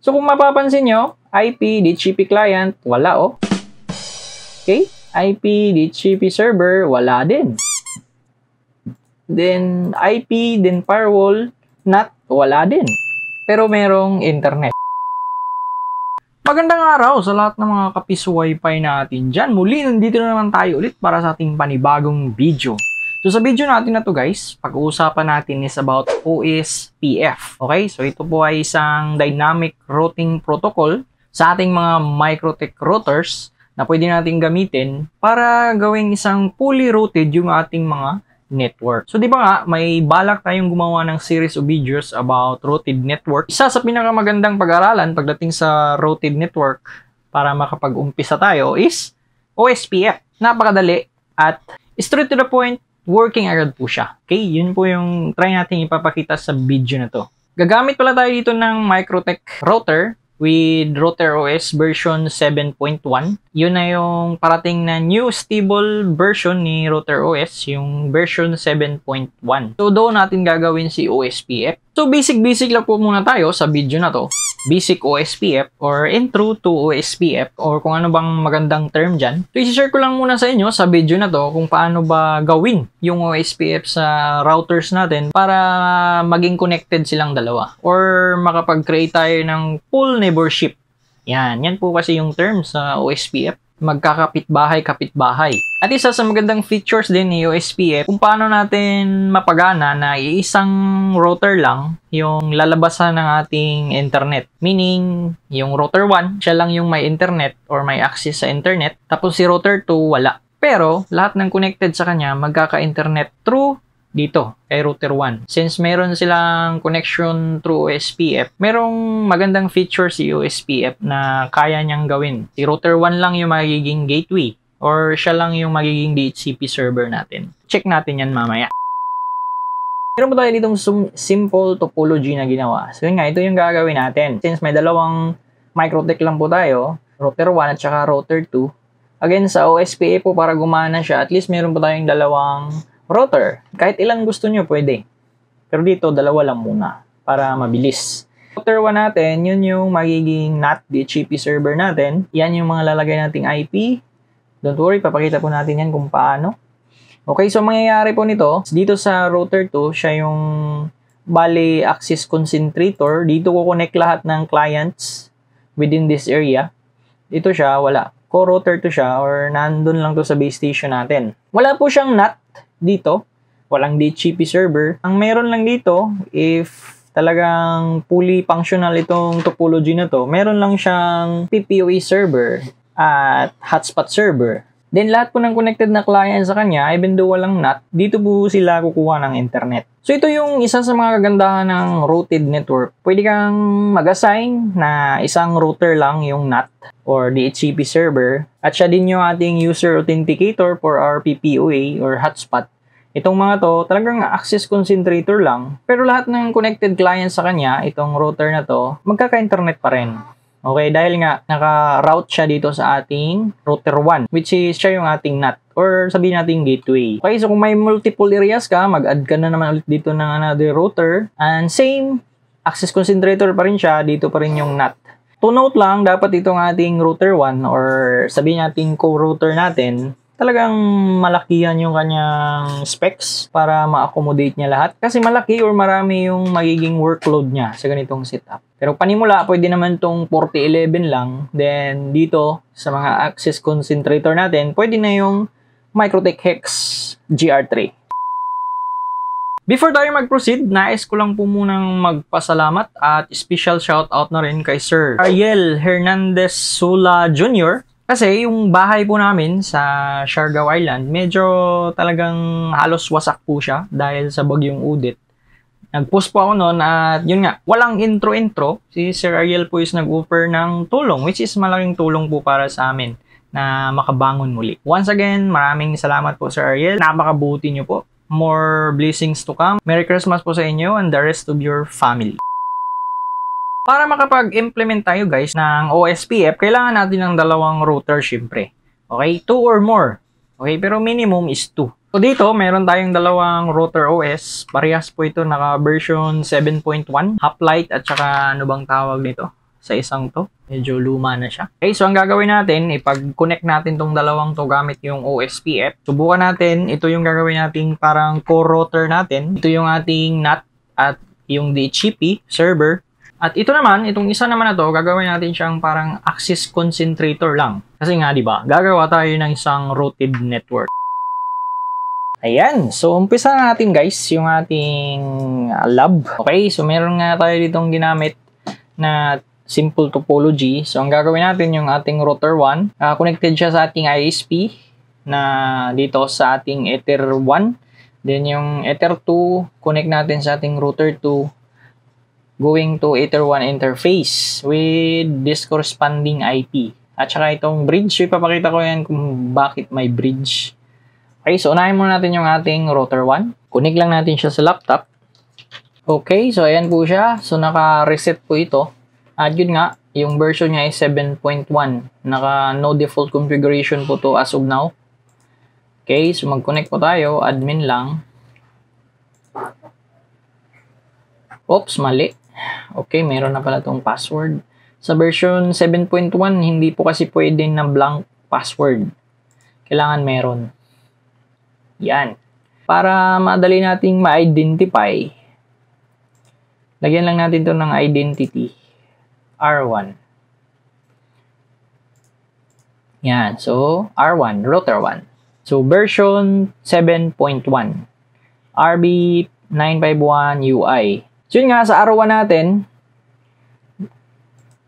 So kung mapapansin nyo, IP, DHCP client, wala oh. Okay? IP, DHCP server, wala din. Then IP, then firewall, not, wala din. Pero merong internet. Magandang araw sa lahat ng mga kapis wifi natin dyan. Muli, nandito na naman tayo ulit para sa ating panibagong video. So sa video natin na to guys, pag-uusapan natin is about OSPF. Okay? So ito po ay isang dynamic routing protocol sa ating mga microtech routers na pwede natin gamitin para gawing isang fully routed yung ating mga network. So di ba nga, may balak tayong gumawa ng series of videos about routed network. Isa sa pinakamagandang pag-aralan pagdating sa routed network para makapag-umpisa tayo is OSPF. Napakadali at straight to the point working agad po siya. Okay, yun po yung try natin ipapakita sa video na to. Gagamit pala tayo dito ng Microtech router with Router OS version 7.1. Yun na yung parating na new stable version ni Router OS, yung version 7.1. So doon natin gagawin si OSPF. So basic-basic lang po muna tayo sa video na to. Basic OSPF or intro to OSPF or kung ano bang magandang term dyan. So isi-share ko lang muna sa inyo sa video na to kung paano ba gawin yung OSPF sa routers natin para maging connected silang dalawa or makapag-create tayo ng full neighborship. Yan, yan po kasi yung term sa OSPF magkakapit-bahay, kapit-bahay. At isa sa magandang features din ni USPF kung paano natin mapagana na isang router lang yung lalabasan ng ating internet. Meaning, yung router 1, siya lang yung may internet or may access sa internet. Tapos si router 2, wala. Pero, lahat ng connected sa kanya magkaka-internet through dito kay router 1. Since meron silang connection through OSPF, merong magandang feature si OSPF na kaya niyang gawin. Si router 1 lang yung magiging gateway or siya lang yung magiging DHCP server natin. Check natin yan mamaya. Meron po tayo ditong simple topology na ginawa. So yun nga, ito yung gagawin natin. Since may dalawang microtech lang po tayo, router 1 at saka router 2, again sa OSPA po para gumana siya, at least meron po tayong dalawang Rotor, kahit ilang gusto nyo pwede. Pero dito, dalawa lang muna para mabilis. Router 1 natin, yun yung magiging NAT DHCP server natin. Yan yung mga lalagay nating IP. Don't worry, papakita po natin yan kung paano. Okay, so mangyayari po nito, dito sa router 2, siya yung bali access concentrator. Dito ko connect lahat ng clients within this area. Dito siya, wala. Co-router to siya or nandun lang to sa base station natin. Wala po siyang NAT dito. Walang DHCP server. Ang meron lang dito, if talagang fully functional itong topology na to, meron lang siyang PPOE server at hotspot server. Then lahat po ng connected na client sa kanya, even though walang NAT, dito po sila kukuha ng internet. So ito yung isa sa mga kagandahan ng routed network. Pwede kang mag-assign na isang router lang yung NAT or DHCP server at siya din yung ating user authenticator for our PPOA or hotspot. Itong mga to, talagang access concentrator lang, pero lahat ng connected client sa kanya, itong router na to, magkaka-internet pa rin. Okay, dahil nga naka-route siya dito sa ating router 1 which is siya yung ating NAT or sabihin natin gateway. Okay, so kung may multiple areas ka, mag-add ka na naman ulit dito ng another router and same access concentrator pa rin siya, dito pa rin yung NAT. To note lang, dapat itong ating router 1 or sabihin natin co-router natin talagang malakihan yung kanyang specs para ma-accommodate niya lahat. Kasi malaki or marami yung magiging workload niya sa ganitong setup. Pero panimula, pwede naman tong 4011 lang. Then dito, sa mga access concentrator natin, pwede na yung Microtech Hex GR3. Before tayo mag-proceed, nais ko lang po munang magpasalamat at special shoutout na rin kay Sir Ariel Hernandez Sula Jr. Kasi yung bahay po namin sa Siargao Island, medyo talagang halos wasak po siya dahil sa bagyong udit. Nag-post po ako noon at yun nga, walang intro-intro. Si Sir Ariel po is nag-offer ng tulong which is malaking tulong po para sa amin na makabangon muli. Once again, maraming salamat po Sir Ariel. Napakabuti niyo po. More blessings to come. Merry Christmas po sa inyo and the rest of your family. Para makapag-implement tayo guys ng OSPF, kailangan natin ng dalawang router syempre. Okay, 2 or more. Okay, pero minimum is 2. So dito, meron tayong dalawang router OS. Parehas po ito naka version 7.1, hoplite at saka ano bang tawag nito sa isang to. Medyo luma na siya. Okay, so ang gagawin natin, ipag-connect natin tong dalawang to gamit yung OSPF. Subukan natin, ito yung gagawin nating parang core router natin. Ito yung ating NAT at yung DHCP server. At ito naman, itong isa naman na to, gagawin natin siyang parang axis concentrator lang. Kasi nga, di ba, gagawa tayo ng isang routed network. Ayan, so umpisa na natin guys yung ating ah, lab. Okay, so meron nga tayo ditong ginamit na simple topology. So ang gagawin natin yung ating router 1, uh, ah, connected siya sa ating ISP na dito sa ating Ether 1. Then yung Ether 2, connect natin sa ating router 2 going to Ether1 interface with this corresponding IP. At saka itong bridge, ipapakita ko yan kung bakit may bridge. Okay, so unahin muna natin yung ating router 1. Kunik lang natin siya sa laptop. Okay, so ayan po siya. So naka-reset po ito. At yun nga, yung version niya is 7.1. Naka no default configuration po to as of now. Okay, so mag-connect po tayo. Admin lang. Oops, mali. Okay, meron na pala tong password. Sa version 7.1, hindi po kasi pwede na blank password. Kailangan meron. Yan. Para madali nating ma-identify, lagyan lang natin to ng identity. R1. Yan. So, R1, router 1. So, version 7.1. RB951 UI. So yun nga, sa arawan natin,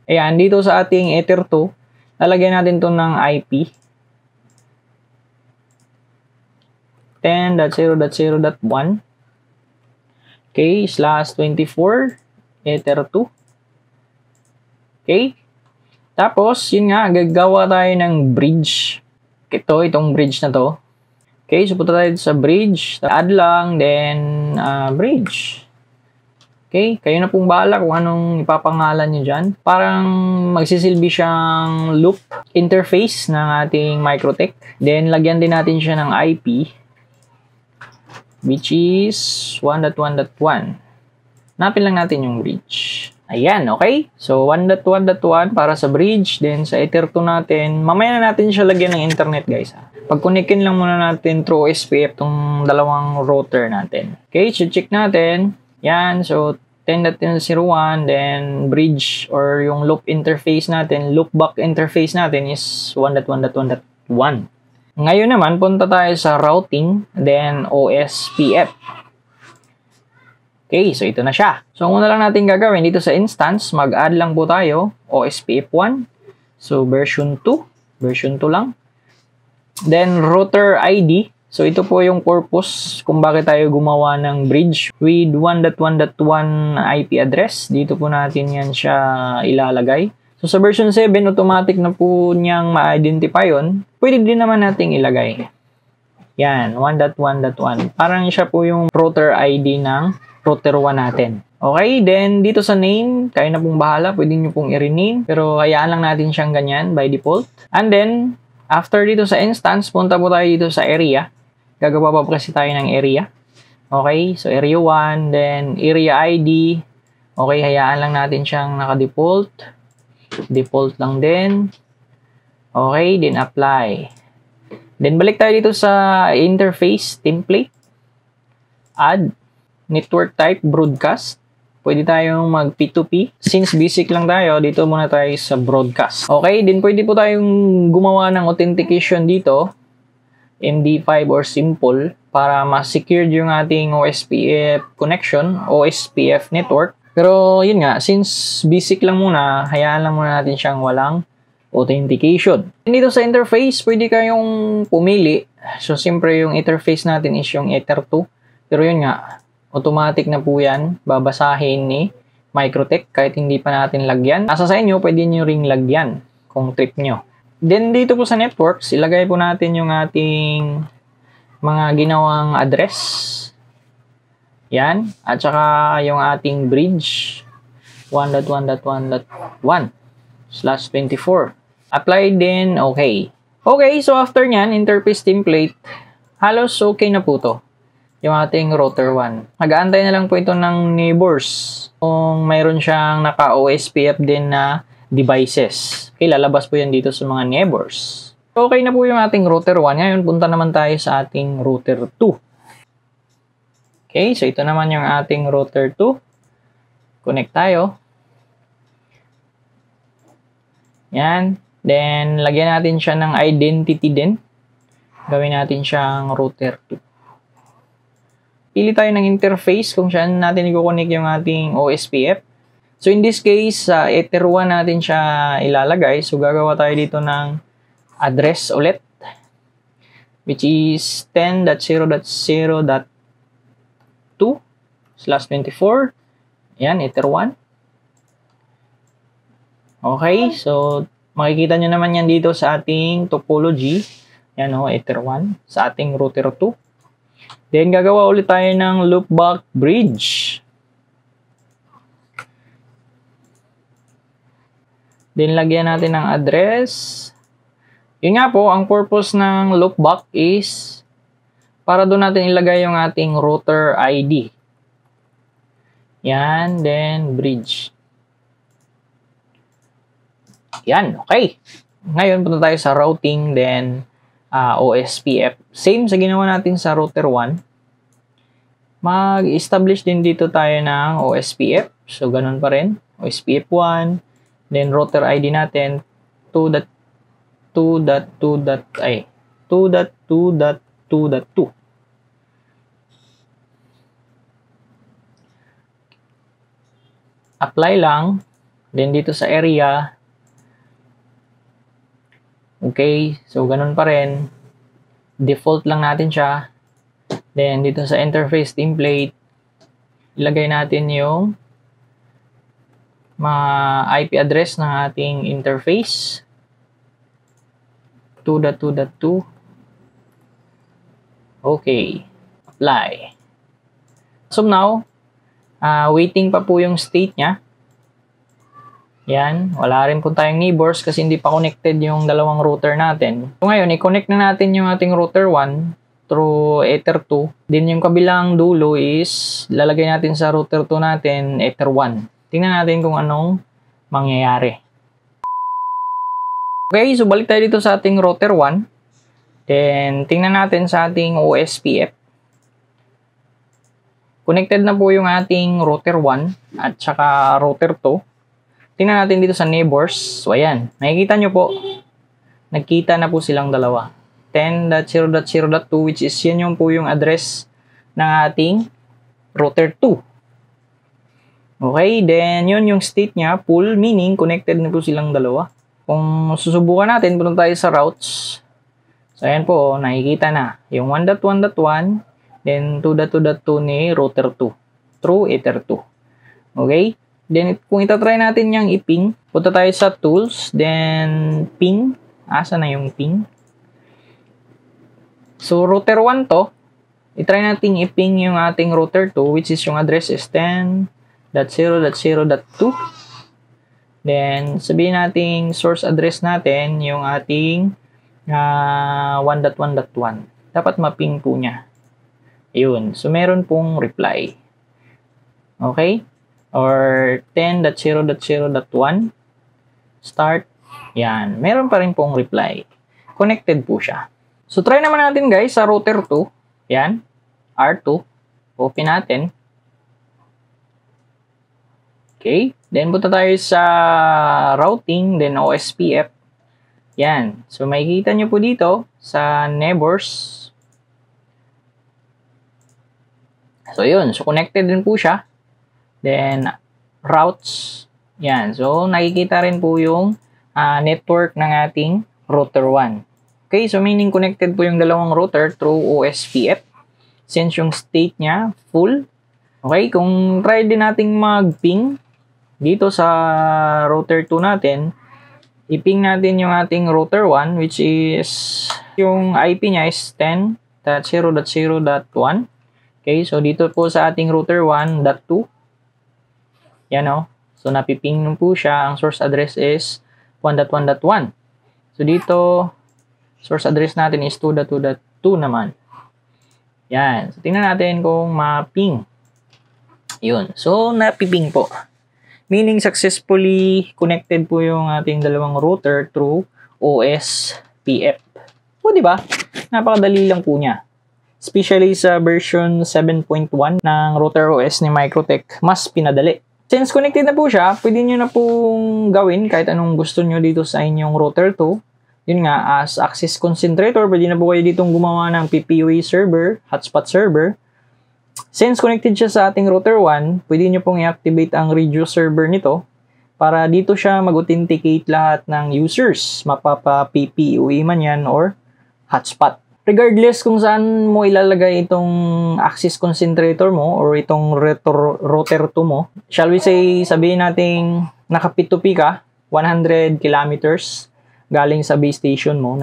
ayan, dito sa ating Ether 2, lalagyan natin to ng IP. 10.0.0.1 Okay, slash 24 Ether 2 Okay? Tapos, yun nga, gagawa tayo ng bridge. Ito, itong bridge na to. Okay, so punta tayo sa bridge. Add lang, then uh, bridge. Okay? Kayo na pong bahala kung anong ipapangalan nyo dyan. Parang magsisilbi siyang loop interface ng ating Microtech. Then, lagyan din natin siya ng IP which is 1.1.1. Napin lang natin yung bridge. Ayan, okay? So, 1.1.1 para sa bridge. Then, sa Ether 2 natin, mamaya na natin siya lagyan ng internet, guys. Ha? Pag-connectin lang muna natin through SPF tong dalawang router natin. Okay, so check natin. Yan, so 10.001, then bridge or yung loop interface natin, loopback interface natin is 1.1.1.1. Ngayon naman, punta tayo sa routing, then OSPF. Okay, so ito na siya. So, ang una lang natin gagawin dito sa instance, mag-add lang po tayo, OSPF 1. So, version 2, version 2 lang. Then, router ID, So ito po yung purpose kung bakit tayo gumawa ng bridge with 1.1.1 IP address. Dito po natin yan siya ilalagay. So sa version 7, automatic na po niyang ma-identify yun. Pwede din naman nating ilagay. Yan, 1.1.1. Parang siya po yung router ID ng router 1 natin. Okay, then dito sa name, kayo na pong bahala. Pwede nyo pong i-rename. Pero hayaan lang natin siyang ganyan by default. And then, after dito sa instance, punta po tayo dito sa area. Gagawa pa kasi tayo ng area. Okay, so area 1, then area ID. Okay, hayaan lang natin siyang naka-default. Default lang din. Okay, then apply. Then balik tayo dito sa interface template. Add network type broadcast pwede tayong mag P2P. Since basic lang tayo, dito muna tayo sa broadcast. Okay, din pwede po tayong gumawa ng authentication dito. MD5 or simple para mas secure yung ating OSPF connection, OSPF network. Pero yun nga, since basic lang muna, hayaan lang muna natin siyang walang authentication. And dito sa interface, pwede kayong pumili. So, siyempre yung interface natin is yung Ether2. Pero yun nga, automatic na po yan. Babasahin ni Microtech kahit hindi pa natin lagyan. Nasa sa inyo, pwede nyo ring lagyan kung trip nyo. Then dito po sa networks, ilagay po natin yung ating mga ginawang address. Yan. At saka yung ating bridge. 1.1.1.1 slash 24. Apply din, okay. Okay, so after nyan, interface template, halos okay na po to. Yung ating router 1. Mag-aantay na lang po ito ng neighbors. Kung mayroon siyang naka-OSPF din na devices. Okay, lalabas po yan dito sa mga neighbors. okay na po yung ating router 1. Ngayon, punta naman tayo sa ating router 2. Okay, so ito naman yung ating router 2. Connect tayo. Yan. Then, lagyan natin siya ng identity din. Gawin natin siyang router 2. Pili tayo ng interface kung saan natin i-connect yung ating OSPF. So, in this case, sa uh, ether 1 natin siya ilalagay. So, gagawa tayo dito ng address ulit, which is 10.0.0.2 24. Yan, ether 1. Okay, so makikita niyo naman yan dito sa ating topology. Yan oh, ether 1. Sa ating router 2. Then, gagawa ulit tayo ng loopback bridge. Then, lagyan natin ng address. Yun nga po, ang purpose ng loopback is para doon natin ilagay yung ating router ID. Yan, then bridge. Yan, okay. Ngayon, punta tayo sa routing, then uh, ah, OSPF. Same sa ginawa natin sa router 1. Mag-establish din dito tayo ng OSPF. So, ganun pa rin. OSPF 1. Then router ID natin 2.2.2.i 2.2.2.2 apply lang. Then dito sa area, okay, so ganun pa rin. Default lang natin siya. Then dito sa interface template, ilagay natin yung mga IP address ng ating interface 2.2.2 okay apply so now uh, waiting pa po yung state niya yan, wala rin po tayong neighbors kasi hindi pa connected yung dalawang router natin. So ngayon, i-connect na natin yung ating router 1 through Ether 2. Then yung kabilang dulo is lalagay natin sa router 2 natin Ether 1. Tingnan natin kung anong mangyayari. Okay, so balik tayo dito sa ating router 1. Then, tingnan natin sa ating OSPF. Connected na po yung ating router 1 at saka router 2. Tingnan natin dito sa neighbors. So, ayan. Nakikita nyo po, nagkita na po silang dalawa. 10.0.0.2 which is yan yung po yung address ng ating router 2. Okay, then yun yung state niya, full, meaning connected na po silang dalawa. Kung susubukan natin, punta tayo sa routes. So, ayan po, nakikita na. Yung 1.1.1, then 2.2.2 ni router 2. True, ether 2. Okay? Then, kung itatry natin yung iping, punta tayo sa tools, then ping. Asa na yung ping? So, router 1 to. Itry natin iping yung ating router 2, which is yung address is 10. 1.0.0.2. Then, sabihin nating source address natin yung ating uh, ah, 1.1.1. Dapat ma-ping po niya. Yun. So, meron pong reply. Okay? Or 10.0.0.1 start. Yan. Meron pa rin pong reply. Connected po siya. So, try naman natin guys sa router 2. Yan. R2. Open natin. Okay? Then, punta tayo sa routing, then OSPF. Yan. So, makikita nyo po dito sa neighbors. So, yun. So, connected din po siya. Then, routes. Yan. So, nakikita rin po yung uh, network ng ating router 1. Okay? So, meaning connected po yung dalawang router through OSPF. Since yung state niya, full. Okay? Kung try din nating mag-ping, dito sa router 2 natin, iping natin yung ating router 1 which is yung IP niya is 10.0.0.1. Okay, so dito po sa ating router 1.2. Yan o. Oh. So napiping nung po siya. Ang source address is 1.1.1. So dito, source address natin is 2.2.2 naman. Yan. So tingnan natin kung ma-ping. Yun. So napiping po. Meaning, successfully connected po yung ating dalawang router through OSPF. O, di ba? Napakadali lang po niya. Especially sa version 7.1 ng router OS ni Microtech, mas pinadali. Since connected na po siya, pwede nyo na pong gawin kahit anong gusto nyo dito sa inyong router 2 yun nga, as access concentrator, pwede na po kayo ditong gumawa ng PPUA server, hotspot server, Since connected siya sa ating router 1, pwede nyo pong i-activate ang reduce server nito para dito siya mag-authenticate lahat ng users, mapapa PPOE e man yan or hotspot. Regardless kung saan mo ilalagay itong access concentrator mo or itong retro, router 2 mo, shall we say, sabihin nating nakapitupi ka, 100 kilometers galing sa base station mo,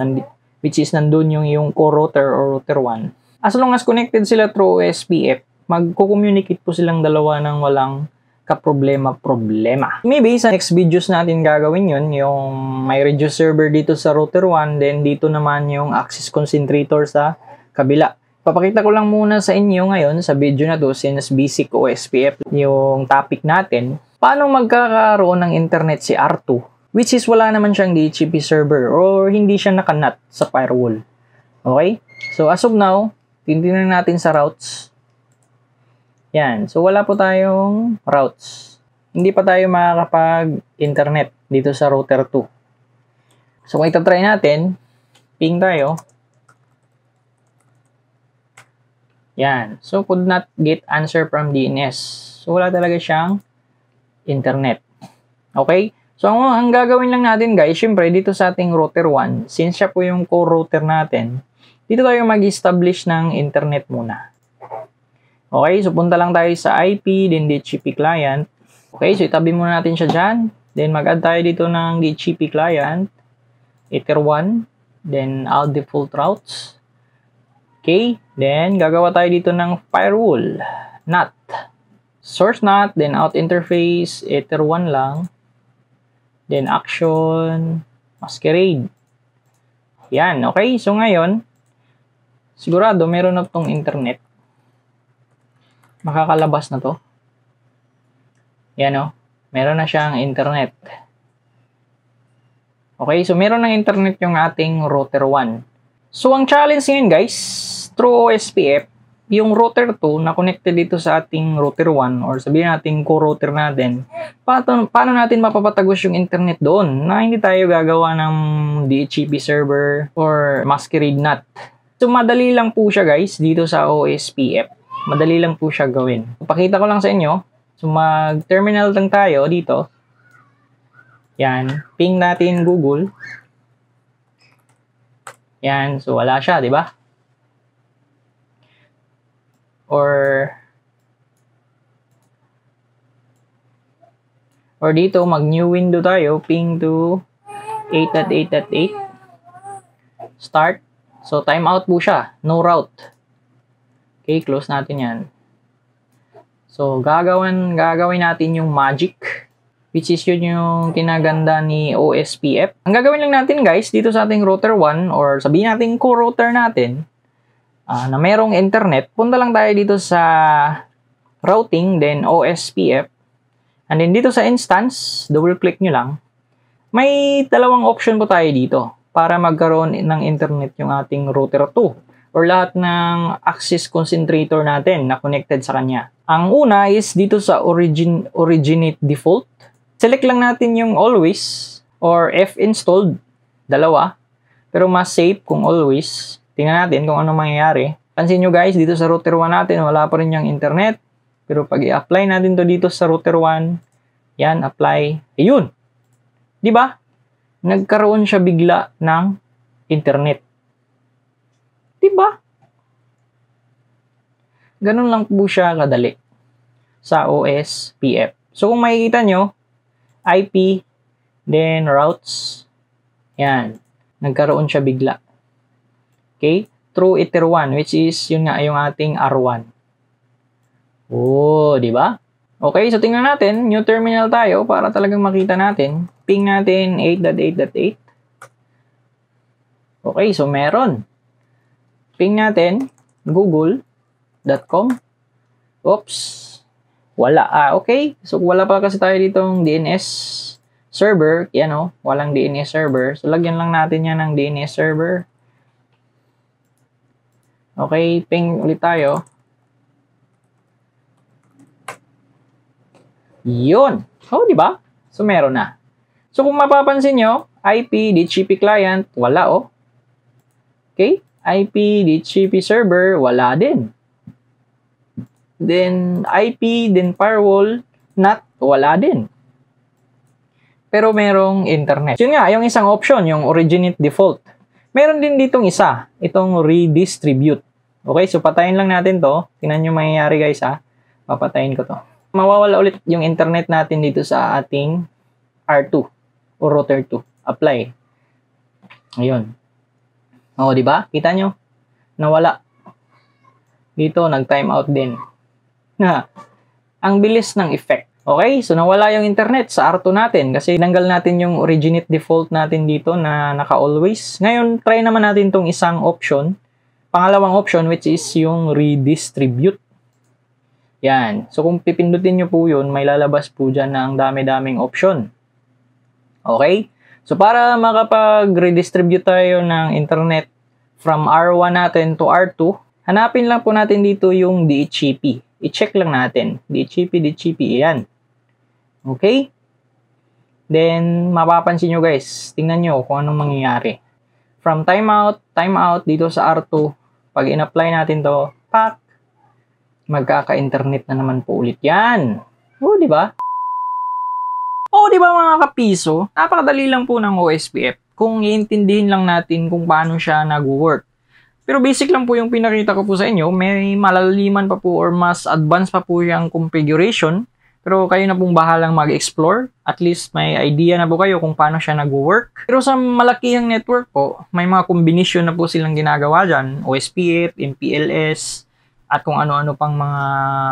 which is nandun yung, yung core router or router 1 As long as connected sila through SPF, magko-communicate po silang dalawa ng walang kaproblema-problema. Maybe sa next videos natin gagawin yun, yung may reduce server dito sa router 1, then dito naman yung access concentrator sa kabila. Papakita ko lang muna sa inyo ngayon sa video na to since basic OSPF yung topic natin. Paano magkakaroon ng internet si R2 which is wala naman siyang DHCP server or hindi siya nakanat sa firewall. Okay? So as of now, Tingnan natin sa routes. Yan. So, wala po tayong routes. Hindi pa tayo makakapag-internet dito sa router 2. So, kung itatry natin, ping tayo. Yan. So, could not get answer from DNS. So, wala talaga siyang internet. Okay? So, ang, ang gagawin lang natin guys, syempre dito sa ating router 1, since siya po yung core router natin, dito tayo mag-establish ng internet muna. Okay, so punta lang tayo sa IP, then DHCP client. Okay, so itabi muna natin siya dyan. Then mag-add tayo dito ng DHCP client, Ether1, then all default routes. Okay, then gagawa tayo dito ng firewall, NAT. Source NAT, then out interface, Ether1 lang. Then action, masquerade. Yan, okay. So ngayon, Sigurado, meron na tong internet. Makakalabas na to. Yan o. Oh. Meron na siyang internet. Okay, so meron ng internet yung ating router 1. So, ang challenge ngayon guys, through OSPF, yung router 2 na connected dito sa ating router 1 or sabihin natin co-router natin, paano, paano natin mapapatagos yung internet doon na hindi tayo gagawa ng DHCP server or masquerade NAT So, madali lang po siya guys dito sa OSPF. Madali lang po siya gawin. Pakita ko lang sa inyo. So, mag-terminal lang tayo dito. Yan. Ping natin Google. Yan. So, wala siya, di ba? Or, or dito, mag-new window tayo. Ping to 8.8.8. Start. So, timeout po siya. No route. Okay, close natin yan. So, gagawin, gagawin natin yung magic, which is yun yung kinaganda ni OSPF. Ang gagawin lang natin guys, dito sa ating router 1 or sabihin natin co-router natin uh, na merong internet, punta lang tayo dito sa routing, then OSPF. And then dito sa instance, double click nyo lang. May dalawang option po tayo dito para magkaroon ng internet yung ating router 2 or lahat ng access concentrator natin na connected sa kanya. Ang una is dito sa origin originate default. Select lang natin yung always or F installed, dalawa. Pero mas safe kung always. Tingnan natin kung ano mangyayari. Pansin nyo guys, dito sa router 1 natin, wala pa rin yung internet. Pero pag i-apply natin to dito sa router 1, yan, apply, ayun. Eh, 'Di ba? nagkaroon siya bigla ng internet. 'Di ba? Ganun lang po siya kadali sa OSPF. So kung makikita nyo, IP, then routes, yan, nagkaroon siya bigla. Okay? Through Ether 1, which is yun nga yung ating R1. Oh, di ba? Okay, so tingnan natin, new terminal tayo para talagang makita natin. Ping natin 8.8.8. Okay, so meron. Ping natin google.com. Oops. Wala. Ah, okay. So wala pa kasi tayo ditong DNS server, yan o, walang DNS server. So lagyan lang natin yan ng DNS server. Okay, ping ulit tayo. Yun. So, di ba? So, meron na. So, kung mapapansin nyo, IP, DHCP client, wala oh. Okay? IP, DHCP server, wala din. Then, IP, then firewall, not, wala din. Pero merong internet. So, yun nga, yung isang option, yung originate default. Meron din ditong isa, itong redistribute. Okay, so patayin lang natin to. Tingnan nyo mangyayari guys ha. Papatayin ko to mawawala ulit yung internet natin dito sa ating R2 o router 2. Apply. Ayun. Oo, di ba? Kita nyo? Nawala. Dito, nag timeout din. Na, ang bilis ng effect. Okay, so nawala yung internet sa R2 natin kasi nanggal natin yung originate default natin dito na naka-always. Ngayon, try naman natin tong isang option. Pangalawang option which is yung redistribute. Yan. So, kung pipindutin nyo po yun, may lalabas po dyan na ang dami-daming option. Okay? So, para makapag-redistribute tayo ng internet from R1 natin to R2, hanapin lang po natin dito yung DHCP. I-check lang natin. DHCP, DHCP, yan. Okay? Then, mapapansin nyo guys, tingnan nyo kung anong mangyayari. From timeout, timeout dito sa R2, pag in-apply natin to, pak, magkaka-internet na naman po ulit yan. Oo, oh, di ba? Oo, oh, di ba mga kapiso? Napakadali lang po ng OSPF kung iintindihin lang natin kung paano siya nag-work. Pero basic lang po yung pinakita ko po sa inyo, may malaliman pa po or mas advanced pa po yung configuration. Pero kayo na pong bahalang mag-explore. At least may idea na po kayo kung paano siya nag-work. Pero sa malakihang network po, may mga kombinasyon na po silang ginagawa dyan. OSPF, MPLS, at kung ano-ano pang mga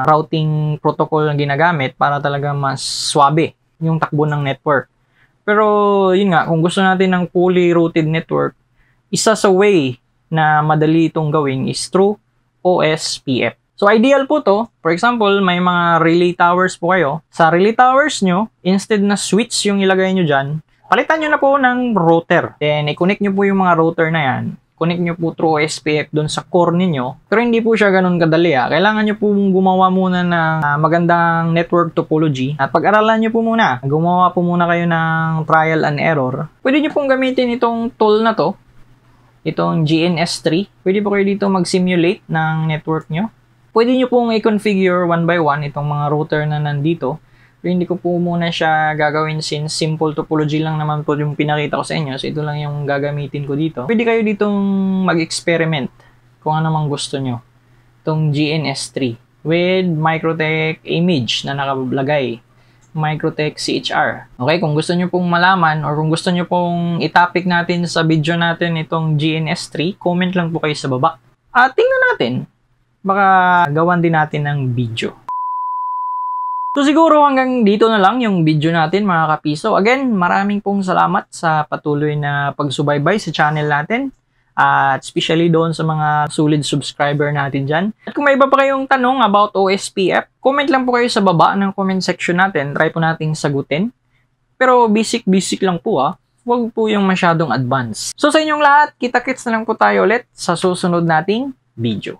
routing protocol na ginagamit para talaga mas swabe yung takbo ng network. Pero yun nga, kung gusto natin ng fully routed network, isa sa way na madali itong gawin is through OSPF. So ideal po to, for example, may mga relay towers po kayo. Sa relay towers nyo, instead na switch yung ilagay nyo dyan, palitan nyo na po ng router. Then, i-connect nyo po yung mga router na yan connect nyo po through SPF dun sa core ninyo. Pero hindi po siya ganun kadali ha. Ah. Kailangan nyo po gumawa muna ng uh, magandang network topology at pag-aralan nyo po muna. Gumawa po muna kayo ng trial and error. Pwede nyo pong gamitin itong tool na to, itong GNS3. Pwede po kayo dito mag-simulate ng network nyo. Pwede nyo pong i-configure one by one itong mga router na nandito hindi ko po muna siya gagawin since simple topology lang naman po yung pinakita ko sa inyo. So ito lang yung gagamitin ko dito. Pwede kayo ditong mag-experiment kung ano mang gusto nyo. Itong GNS3 with Microtech image na nakablagay. Microtech CHR. Okay, kung gusto nyo pong malaman or kung gusto nyo pong itopic natin sa video natin itong GNS3, comment lang po kayo sa baba. At tingnan natin. Baka gawan din natin ng video. So siguro hanggang dito na lang yung video natin mga kapiso. Again, maraming pong salamat sa patuloy na pagsubaybay sa channel natin. At especially doon sa mga solid subscriber natin dyan. At kung may iba pa kayong tanong about OSPF, comment lang po kayo sa baba ng comment section natin. Try po nating sagutin. Pero basic-basic lang po ah. Huwag po yung masyadong advance. So sa inyong lahat, kita-kits na lang po tayo ulit sa susunod nating video.